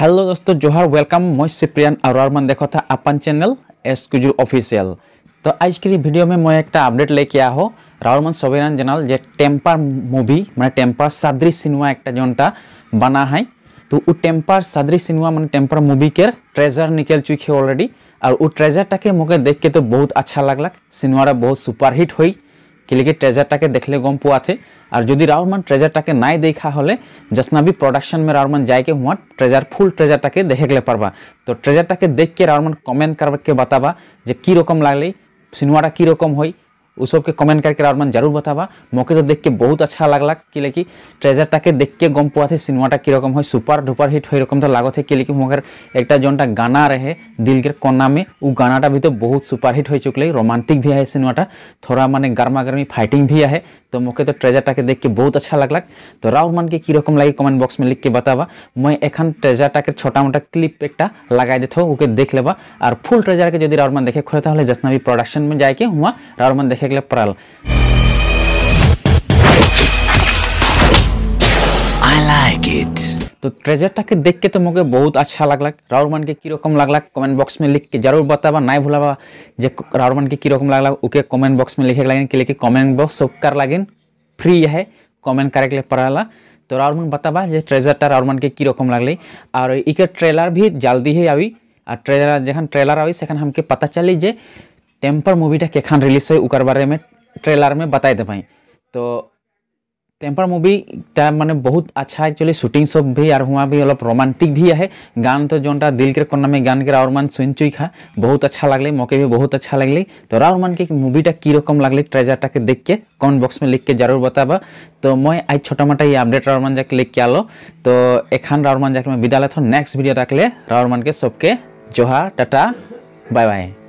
hello दोस्तों जोहार welcome मैं सिप्रियन और मन देखो था अपन चैनल एस क्यूजू ऑफिशियल तो आज के वीडियो में मैं एक अपडेट लेके आ हो रावरमन सवेरान जानल जे टेम्पार मूवी मैं टेम्पार सादरी सिनेमा एक जनटा बना है तो उ टेम्पार सादरी सिनेमा मैं टेम्पार मूवी के ट्रेजर निकल चुके ऑलरेडी और उ ट्रेजर टाके मुझे देख के तो बहुत अच्छा लगलक सिनेमा बहुत सुपरहिट हुई কিলিকি ট্রেজারটাকে দেখলে গম পোয়াতে আর যদি রাউরমান ট্রেজারটাকে নাই দেখা হলে জসনাবি প্রোডাকশন মে রাউরমান যাইকে হুয়া ট্রেজার ফুল ट्रेजरটাকে দেখেকলে পারবা তো ট্রেজারটাকে দেখকে রাউরমান কমেন্ট করবাকে বাতাবা যে কি রকম লাগলে সিনেমাটা কি রকম হয় उस सबके कमेंट करके आरमान जरूर बताबा मौके तो देख के बहुत अच्छा लगल कि लेकिन ट्रेजर टाके देख के गम पुआ थे सिनेमाटा कम है सुपार डुपार हिट हो रकम तो लागत है कि लेकिन मगर एक जोटा गाना रहे दिल के कन्ना में उ गाना भी तो बहुत सुपर हिट हो चुके रोमांटिक भी है सिनेमाटा थोड़ा मानने गर्मा गर्मी फाइटिंग भी है तो मुख्य तो ट्रेजार्टा के देख के बहुत अच्छा लगल तो राउर मान के कीरकम लगे कमेंट बक्स में लिख के बतावा मैं एखन ट्रेजार्टा के छोटा मोटा क्लिप एक लगा देते ओके देख लेवा और फुल ट्रेजार के जो राउर मान देखे खोता जसना भी प्रोडक्शन में जाके हुआ राउर मान देखे के पड़ल तो ट्रेजर के देख के तो मुझे बहुत अच्छा लगल राहुल मान के कीरकम लगल कमेंट बॉक्स में लिख के जरूर बताबा ना भूलाबा जे राउर के कीरकम लगल उके कमेंट बॉक्स में लिखे के लगिन लेकिन कमेंट बॉक्स सबकर लगिन फ्री है कमेंट करे के लिए पड़ाला तो राहुल मान बताबा ट्रेजर टा राहुल मान के कीरकम लगल और इके ट्रेलर भी जल्दी ही आवी और ट्रेलर जखन ट्रेलर आवी से हमको पता चली जे टेम्पर मूवीटा केखान रिलीज है उकर बारे में ट्रेलर में बताए देवें तो टेम्पर मूवी टा मैंने बहुत अच्छा एक्चुअली शूटिंग सब भी और हुआ भी अलग रोमांटिक भी है गान तो जोटा दिल के कोना में गान के राउर मान सुन चुखा बहुत अच्छा लगले मौके भी बहुत अच्छा लगल तो राउर मान के मूवीटा की रकम लगल ट्रेजरटा के देख के कमेंट बक्स में लिख के जरूर बताबा तो मैं आज छोटा मोटा ये अपडेट राउर मान जाके लिख के आलो तो एखान राउर मान जाके मैं विदा लेथो नेक्स्ट वीडियो रखले राउर मान के सबके जोहार टाटा बाय बाय